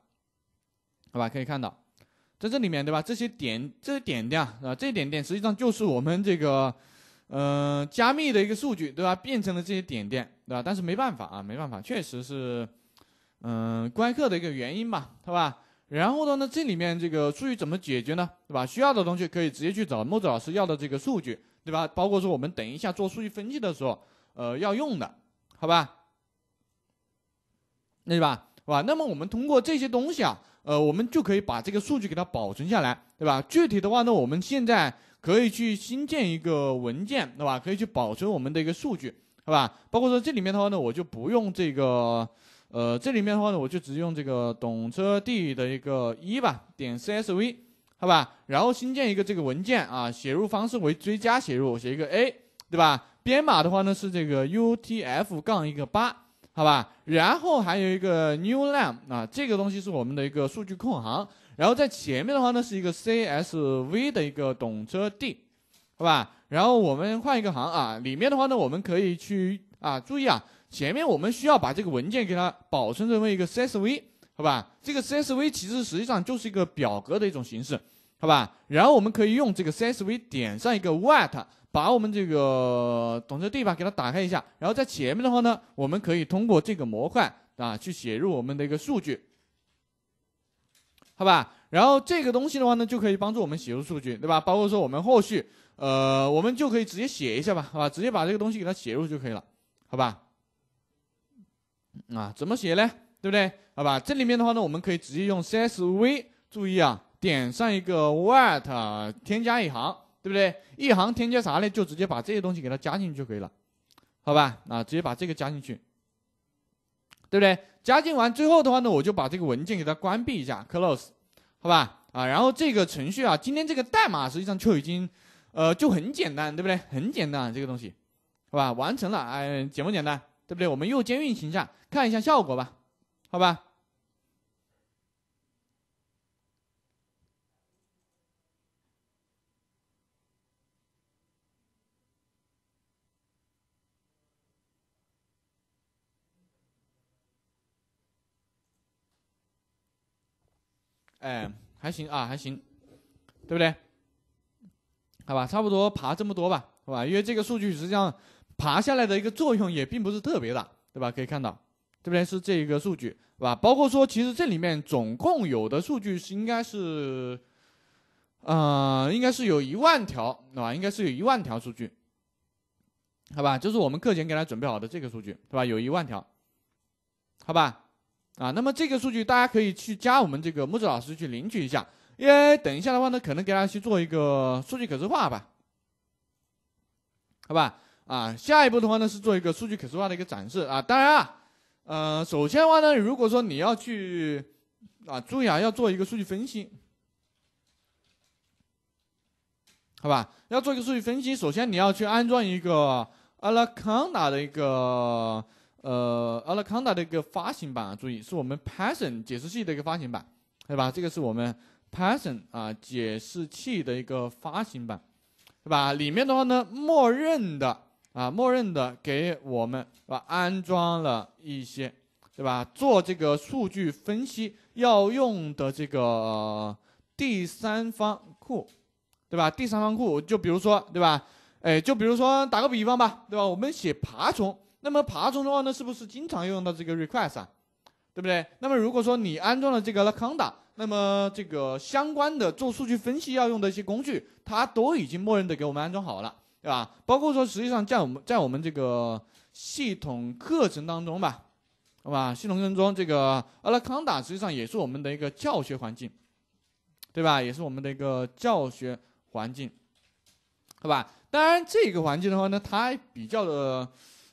好吧，可以看到，在这里面，对吧？这些点，这些点点，啊，这些点点，实际上就是我们这个，嗯，加密的一个数据，对吧？变成了这些点点，对吧？但是没办法啊，没办法，确实是。嗯，观课的一个原因嘛，对吧？然后呢，那这里面这个数据怎么解决呢？对吧？需要的同学可以直接去找木子老师要的这个数据，对吧？包括说我们等一下做数据分析的时候，呃，要用的，好吧？对吧？是吧？那么我们通过这些东西啊，呃，我们就可以把这个数据给它保存下来，对吧？具体的话呢，我们现在可以去新建一个文件，对吧？可以去保存我们的一个数据，好吧？包括说这里面的话呢，我就不用这个。呃，这里面的话呢，我就只用这个懂车帝的一个一吧，点 CSV，好吧，然后新建一个这个文件啊，写入方式为追加写入，写一个 A，对吧？编码的话呢是这个 UTF- 杠一个八，好吧，然后还有一个 newline 啊，这个东西是我们的一个数据空行，然后在前面的话呢是一个 CSV 的一个懂车帝，好吧，然后我们换一个行啊，里面的话呢我们可以去啊，注意啊。前面我们需要把这个文件给它保存成为一个 CSV，好吧？这个 CSV 其实实际上就是一个表格的一种形式，好吧？然后我们可以用这个 CSV 点上一个 w h i t e 把我们这个懂这地方给它打开一下，然后在前面的话呢，我们可以通过这个模块啊去写入我们的一个数据，好吧？然后这个东西的话呢，就可以帮助我们写入数据，对吧？包括说我们后续，呃，我们就可以直接写一下吧，好吧？直接把这个东西给它写入就可以了，好吧？啊，怎么写呢？对不对？好吧，这里面的话呢，我们可以直接用 CSV，注意啊，点上一个 w h i t e 添加一行，对不对？一行添加啥呢？就直接把这些东西给它加进去就可以了，好吧？啊，直接把这个加进去，对不对？加进完，最后的话呢，我就把这个文件给它关闭一下，Close，好吧？啊，然后这个程序啊，今天这个代码实际上就已经，呃，就很简单，对不对？很简单，这个东西，好吧？完成了，哎，简不简单？对不对？我们右键运行一下，看一下效果吧，好吧？哎，还行啊，还行，对不对？好吧，差不多爬这么多吧，好吧？因为这个数据实际上。爬下来的一个作用也并不是特别大，对吧？可以看到，这边是这一个数据，是吧？包括说，其实这里面总共有的数据是应该是，呃，应该是有一万条，对吧？应该是有一万条数据，好吧？就是我们课前给大家准备好的这个数据，对吧？有一万条，好吧？啊，那么这个数据大家可以去加我们这个木子老师去领取一下，因为等一下的话呢，可能给大家去做一个数据可视化吧，好吧？啊，下一步的话呢是做一个数据可视化的一个展示啊。当然啊，呃，首先的话呢，如果说你要去啊注意啊，要做一个数据分析，好吧？要做一个数据分析，首先你要去安装一个阿拉康达的一个呃阿拉康达的一个发行版。啊，注意，是我们 Python 解释器的一个发行版，对吧？这个是我们 Python 啊解释器的一个发行版，对吧？里面的话呢，默认的。啊，默认的给我们是吧安装了一些，对吧？做这个数据分析要用的这个第三方库，对吧？第三方库就比如说对吧？哎，就比如说打个比方吧，对吧？我们写爬虫，那么爬虫的话呢，是不是经常用到这个 request 啊？对不对？那么如果说你安装了这个 l a conda，那么这个相关的做数据分析要用的一些工具，它都已经默认的给我们安装好了。对吧？包括说，实际上在我们在我们这个系统课程当中吧，好吧？系统课程中，这个阿拉康达实际上也是我们的一个教学环境，对吧？也是我们的一个教学环境，好吧？当然，这个环境的话呢，它比较的，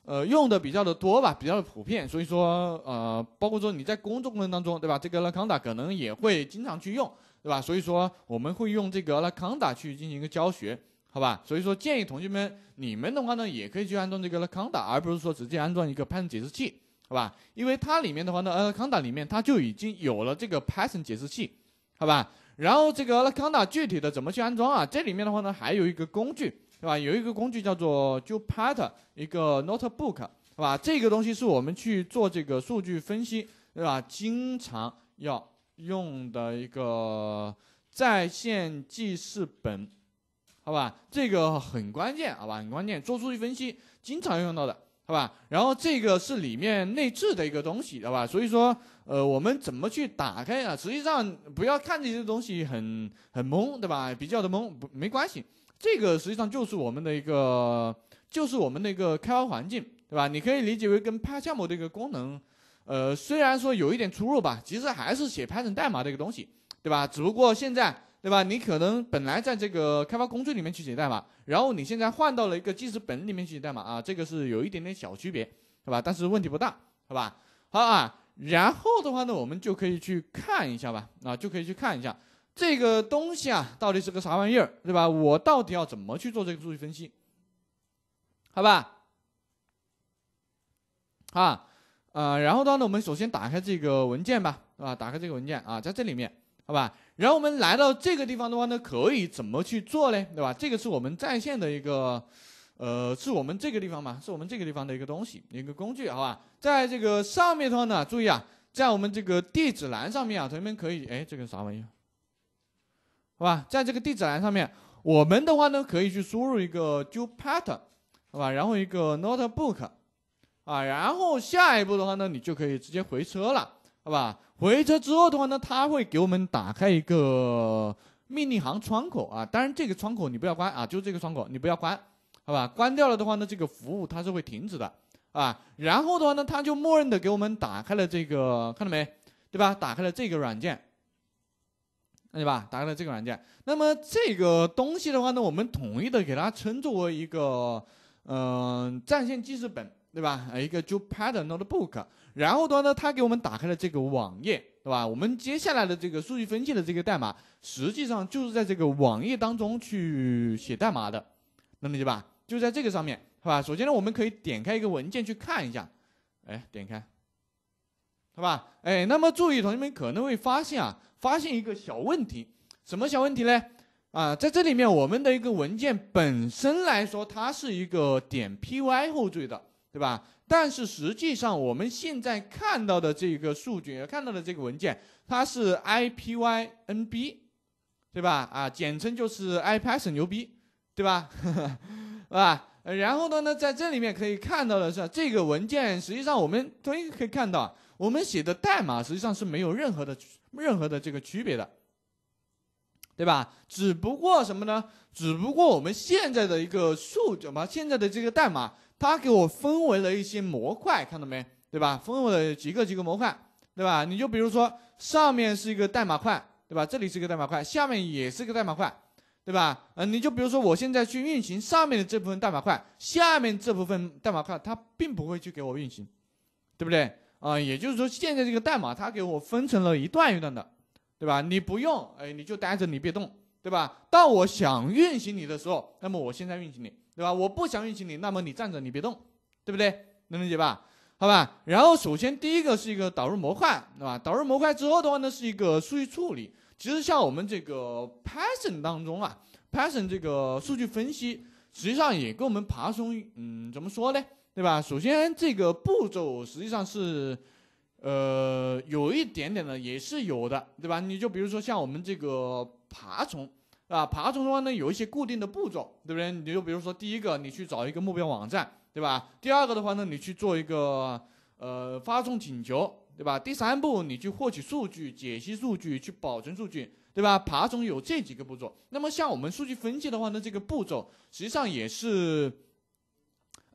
呃，用的比较的多吧，比较的普遍。所以说，呃，包括说你在工作过程当中，对吧？这个阿拉康达可能也会经常去用，对吧？所以说，我们会用这个阿拉康达去进行一个教学。好吧，所以说建议同学们，你们的话呢，也可以去安装这个 a conda，而不是说直接安装一个 Python 解释器，好吧？因为它里面的话呢，a c o n d a 里面它就已经有了这个 Python 解释器，好吧？然后这个 conda 具体的怎么去安装啊？这里面的话呢，还有一个工具，是吧？有一个工具叫做 Jupyter 一个 notebook，是吧？这个东西是我们去做这个数据分析，对吧？经常要用的一个在线记事本。好吧，这个很关键，好吧，很关键，做数据分析经常用到的，好吧。然后这个是里面内置的一个东西，对吧？所以说，呃，我们怎么去打开啊？实际上，不要看这些东西很很懵，对吧？比较的懵，不没关系。这个实际上就是我们的一个，就是我们的一个开发环境，对吧？你可以理解为跟拍项目的一个功能，呃，虽然说有一点出入吧，其实还是写 Python 代码的一个东西，对吧？只不过现在。对吧？你可能本来在这个开发工具里面去写代码，然后你现在换到了一个记事本里面去写代码啊，这个是有一点点小区别，对吧？但是问题不大，好吧？好啊，然后的话呢，我们就可以去看一下吧，啊，就可以去看一下这个东西啊，到底是个啥玩意儿，对吧？我到底要怎么去做这个数据分析？好吧？啊，呃，然后的话呢，我们首先打开这个文件吧，啊，打开这个文件啊，在这里面，好吧？然后我们来到这个地方的话呢，可以怎么去做呢？对吧？这个是我们在线的一个，呃，是我们这个地方嘛，是我们这个地方的一个东西，一个工具，好吧？在这个上面的话呢，注意啊，在我们这个地址栏上面啊，同学们可以，哎，这个啥玩意儿？好吧，在这个地址栏上面，我们的话呢，可以去输入一个 j u p a t e r 好吧？然后一个 Notebook，啊，然后下一步的话呢，你就可以直接回车了。好吧，回车之后的话呢，它会给我们打开一个命令行窗口啊。当然，这个窗口你不要关啊，就这个窗口你不要关，好吧？关掉了的话呢，这个服务它是会停止的啊。然后的话呢，它就默认的给我们打开了这个，看到没？对吧？打开了这个软件，对吧？打开了这个软件。那么这个东西的话呢，我们统一的给它称作为一个嗯，战线记事本。对吧？一个 Jupyter Notebook，然后话呢，它给我们打开了这个网页，对吧？我们接下来的这个数据分析的这个代码，实际上就是在这个网页当中去写代码的，能理解吧？就在这个上面，是吧？首先呢，我们可以点开一个文件去看一下，哎，点开，是吧？哎，那么注意，同学们可能会发现啊，发现一个小问题，什么小问题呢？啊，在这里面，我们的一个文件本身来说，它是一个点 py 后缀的。对吧？但是实际上，我们现在看到的这个数据，看到的这个文件，它是 ipynb，对吧？啊，简称就是 ipython 牛逼，对吧？是 *laughs* 吧？然后呢？呢，在这里面可以看到的是，这个文件实际上我们可以可以看到，我们写的代码实际上是没有任何的、任何的这个区别的，对吧？只不过什么呢？只不过我们现在的一个数据嘛，现在的这个代码。它给我分为了一些模块，看到没？对吧？分为了几个几个模块，对吧？你就比如说上面是一个代码块，对吧？这里是一个代码块，下面也是个代码块，对吧？嗯，你就比如说我现在去运行上面的这部分代码块，下面这部分代码块它并不会去给我运行，对不对？啊，也就是说现在这个代码它给我分成了一段一段的，对吧？你不用，哎，你就待着，你别动。对吧？当我想运行你的时候，那么我现在运行你，对吧？我不想运行你，那么你站着，你别动，对不对？能理解吧？好吧。然后首先第一个是一个导入模块，对吧？导入模块之后的话呢，是一个数据处理。其实像我们这个 Python 当中啊，Python 这个数据分析，实际上也跟我们爬虫，嗯，怎么说呢？对吧？首先这个步骤实际上是，呃，有一点点的也是有的，对吧？你就比如说像我们这个。爬虫啊，爬虫的话呢，有一些固定的步骤，对不对？你就比如说，第一个，你去找一个目标网站，对吧？第二个的话呢，你去做一个呃发送请求，对吧？第三步，你去获取数据、解析数据、去保存数据，对吧？爬虫有这几个步骤。那么像我们数据分析的话呢，这个步骤实际上也是。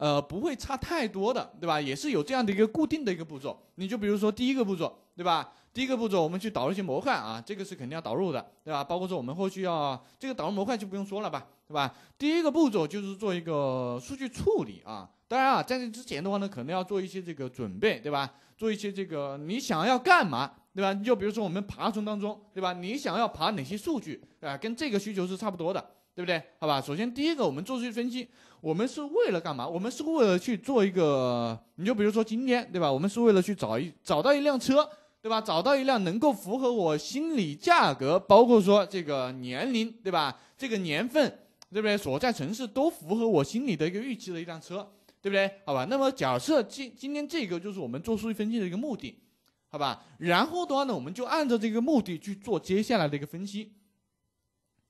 呃，不会差太多的，对吧？也是有这样的一个固定的一个步骤。你就比如说第一个步骤，对吧？第一个步骤我们去导入一些模块啊，这个是肯定要导入的，对吧？包括说我们后续要这个导入模块就不用说了吧，对吧？第一个步骤就是做一个数据处理啊。当然啊，在这之前的话呢，可能要做一些这个准备，对吧？做一些这个你想要干嘛，对吧？你就比如说我们爬虫当中，对吧？你想要爬哪些数据啊？跟这个需求是差不多的，对不对？好吧，首先第一个我们做数据分析。我们是为了干嘛？我们是为了去做一个，你就比如说今天，对吧？我们是为了去找一找到一辆车，对吧？找到一辆能够符合我心理价格，包括说这个年龄，对吧？这个年份，对不对？所在城市都符合我心里的一个预期的一辆车，对不对？好吧，那么假设今今天这个就是我们做数据分析的一个目的，好吧？然后的话呢，我们就按照这个目的去做接下来的一个分析。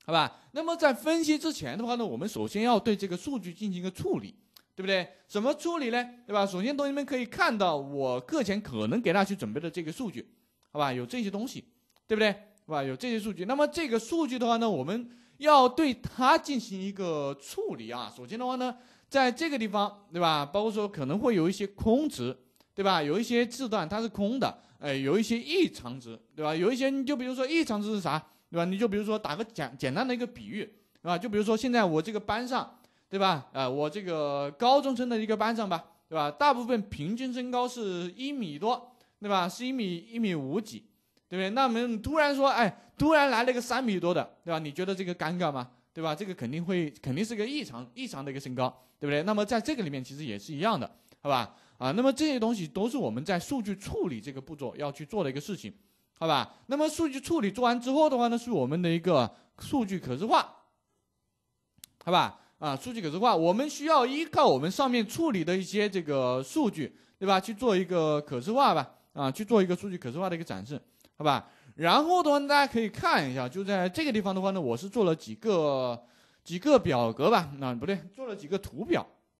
好吧，那么在分析之前的话呢，我们首先要对这个数据进行一个处理，对不对？怎么处理呢？对吧？首先，同学们可以看到我课前可能给大家去准备的这个数据，好吧？有这些东西，对不对？是吧？有这些数据。那么这个数据的话呢，我们要对它进行一个处理啊。首先的话呢，在这个地方，对吧？包括说可能会有一些空值，对吧？有一些字段它是空的，哎，有一些异常值，对吧？有一些你就比如说异常值是啥？对吧？你就比如说打个简简单的一个比喻，对吧？就比如说现在我这个班上，对吧？呃，我这个高中生的一个班上吧，对吧？大部分平均身高是一米多，对吧？是一米一米五几，对不对？那我们突然说，哎，突然来了个三米多的，对吧？你觉得这个尴尬吗？对吧？这个肯定会，肯定是个异常异常的一个身高，对不对？那么在这个里面其实也是一样的，好吧？啊，那么这些东西都是我们在数据处理这个步骤要去做的一个事情。好吧，那么数据处理做完之后的话呢，是我们的一个数据可视化，好吧？啊，数据可视化，我们需要依靠我们上面处理的一些这个数据，对吧？去做一个可视化吧，啊，去做一个数据可视化的一个展示，好吧？然后的话，大家可以看一下，就在这个地方的话呢，我是做了几个几个表格吧，啊，不对，做了几个图表。